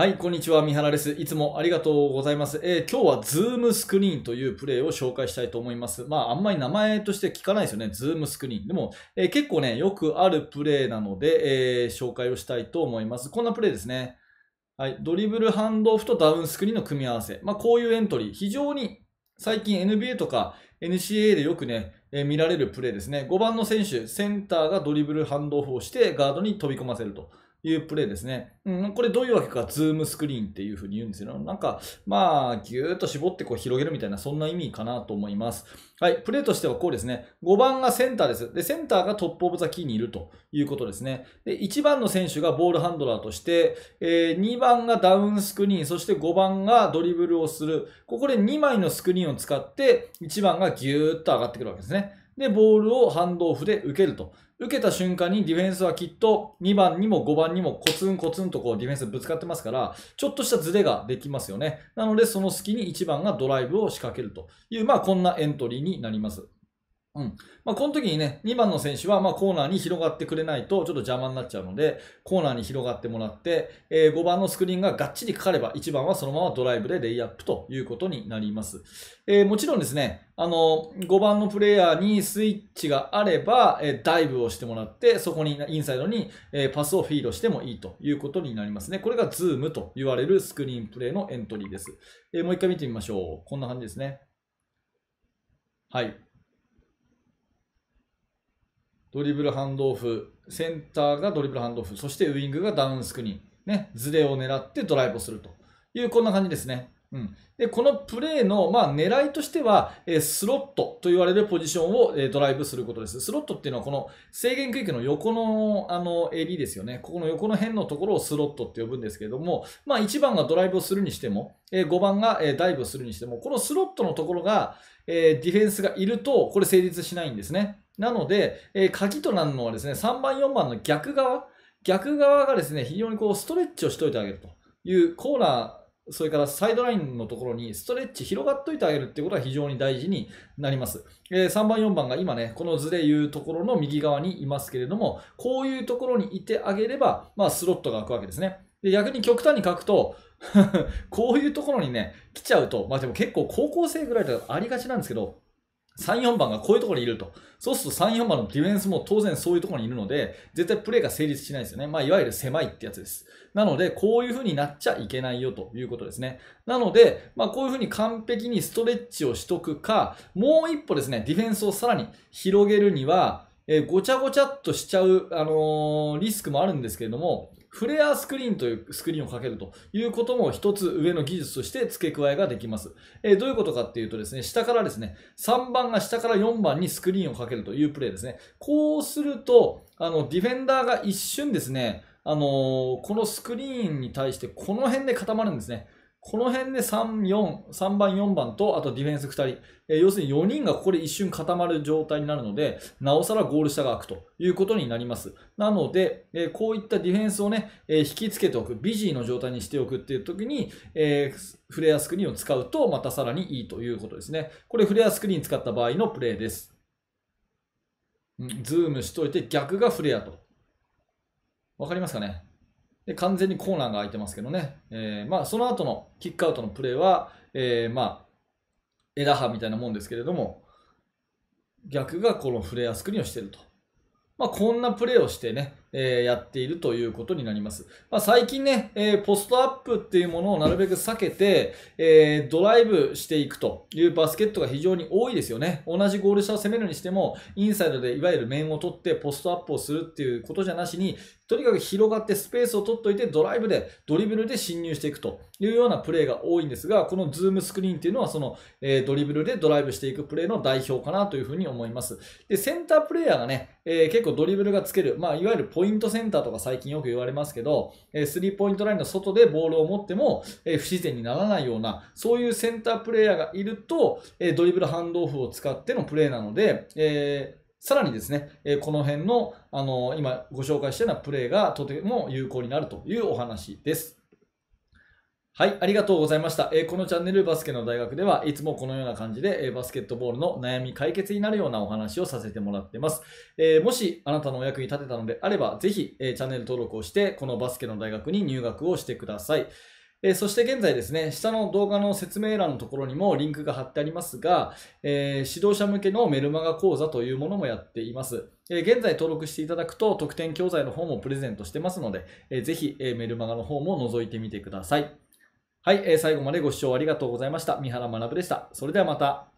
はい、こんにちは。三原です。いつもありがとうございます。えー、今日はズームスクリーンというプレイを紹介したいと思います。まあ、あんまり名前として聞かないですよね。ズームスクリーン。でも、えー、結構ね、よくあるプレイなので、えー、紹介をしたいと思います。こんなプレイですね。はい、ドリブル、ハンドオフとダウンスクリーンの組み合わせ。まあ、こういうエントリー。非常に最近 NBA とか n c a でよくね、え見られるプレイですね。5番の選手、センターがドリブル、ハンドオフをして、ガードに飛び込ませると。いうプレイですね。うん、これどういうわけか、ズームスクリーンっていうふうに言うんですよ。なんか、まあ、ぎゅーっと絞ってこう広げるみたいな、そんな意味かなと思います。はい、プレイとしてはこうですね。5番がセンターです。で、センターがトップオブザキーにいるということですね。で、1番の選手がボールハンドラーとして、えー、2番がダウンスクリーン、そして5番がドリブルをする。ここで2枚のスクリーンを使って、1番がぎゅーっと上がってくるわけですね。で、ボールをハンドオフで受けると。受けた瞬間にディフェンスはきっと2番にも5番にもコツンコツンとこうディフェンスぶつかってますから、ちょっとしたズレができますよね。なので、その隙に1番がドライブを仕掛けるという、まあこんなエントリーになります。うんまあ、この時にね、2番の選手はまコーナーに広がってくれないとちょっと邪魔になっちゃうので、コーナーに広がってもらって、えー、5番のスクリーンががっちりかかれば、1番はそのままドライブでレイアップということになります。えー、もちろんですね、あの5番のプレイヤーにスイッチがあれば、えー、ダイブをしてもらって、そこにインサイドに、えパスをフィードしてもいいということになりますね。これがズームと言われるスクリーンプレイのエントリーです。えもう一回見てみましょう。こんな感じですね。はい。ドリブルハンドオフ、センターがドリブルハンドオフ、そしてウイングがダウンスクリーン、ね、ズレを狙ってドライブをするという、こんな感じですね。うん、でこのプレーの、まあ、狙いとしては、えー、スロットと言われるポジションを、えー、ドライブすることです。スロットっていうのはこの制限区域の横のあの襟ですよね。ここの横の辺のところをスロットって呼ぶんですけれども、まあ、1番がドライブをするにしても、えー、5番が、えダイブをするにしても、このスロットのところが、えディフェンスがいるとこれ成立しないんですね。なので、えー、鍵となるのはですね、3番、4番の逆側、逆側がですね、非常にこうストレッチをしておいてあげるというコーナー、それからサイドラインのところにストレッチ広がっといてあげるっていうことが非常に大事になります。3番、4番が今ね、この図でいうところの右側にいますけれども、こういうところにいてあげれば、まあ、スロットが開くわけですね。で逆に極端に書くと、こういうところにね、来ちゃうと、まあでも結構高校生ぐらいだとありがちなんですけど、3、4番がこういうところにいると。そうすると3、4番のディフェンスも当然そういうところにいるので、絶対プレーが成立しないですよね。まあ、いわゆる狭いってやつです。なので、こういう風になっちゃいけないよということですね。なので、まあ、こういう風に完璧にストレッチをしとくか、もう一歩ですね、ディフェンスをさらに広げるには、えー、ごちゃごちゃっとしちゃう、あのー、リスクもあるんですけれども、フレアスクリーンというスクリーンをかけるということも一つ上の技術として付け加えができます。えー、どういうことかっていうとですね、下からですね、3番が下から4番にスクリーンをかけるというプレイですね。こうすると、あの、ディフェンダーが一瞬ですね、あのー、このスクリーンに対してこの辺で固まるんですね。この辺で3、4、3番、4番と、あとディフェンス2人、え要するに4人がここで一瞬固まる状態になるので、なおさらゴール下が空くということになります。なので、えこういったディフェンスをね、え引きつけておく、ビジーの状態にしておくっていう時に、えフレアスクリーンを使うと、またさらにいいということですね。これフレアスクリーン使った場合のプレーです。ズームしといて逆がフレアと。わかりますかねで完全にコーナーが空いてますけどね、えー、まあ、その後のキックアウトのプレーは、えー、まあ、エラハみたいなもんですけれども、逆がこのフレアスクリーンをしてると。まあ、こんなプレーをしてね、えー、やっているということになります。まあ、最近ね、えー、ポストアップっていうものをなるべく避けて、えー、ドライブしていくというバスケットが非常に多いですよね。同じゴール下を攻めるにしても、インサイドでいわゆる面を取ってポストアップをするっていうことじゃなしに、とにかく広がってスペースを取っておいて、ドライブで、ドリブルで侵入していくというようなプレーが多いんですが、このズームスクリーンっていうのは、その、えドリブルでドライブしていくプレーの代表かなというふうに思います。で、センタープレイヤーがね、え結構ドリブルがつける、まあ、いわゆるポポイントセンターとか最近よく言われますけど、えスリーポイントラインの外でボールを持っても、え不自然にならないような、そういうセンタープレーヤーがいると、えドリブルハンドオフを使ってのプレーなので、えーさらにですね、えこの辺の、あの今ご紹介したようなプレーがとても有効になるというお話です。はい、ありがとうございました。えー、このチャンネルバスケの大学ではいつもこのような感じで、えー、バスケットボールの悩み解決になるようなお話をさせてもらってます。えー、もしあなたのお役に立てたのであれば、ぜひ、えチャンネル登録をしてこのバスケの大学に入学をしてください。えそして現在ですね、下の動画の説明欄のところにもリンクが貼ってありますが、え指導者向けのメルマガ講座というものもやっています。え現在登録していただくと特典教材の方もプレゼントしてますので、えー、ぜひ、えメルマガの方も覗いてみてください。はい、えー、最後までご視聴ありがとうございました。三原学でした。それではまた。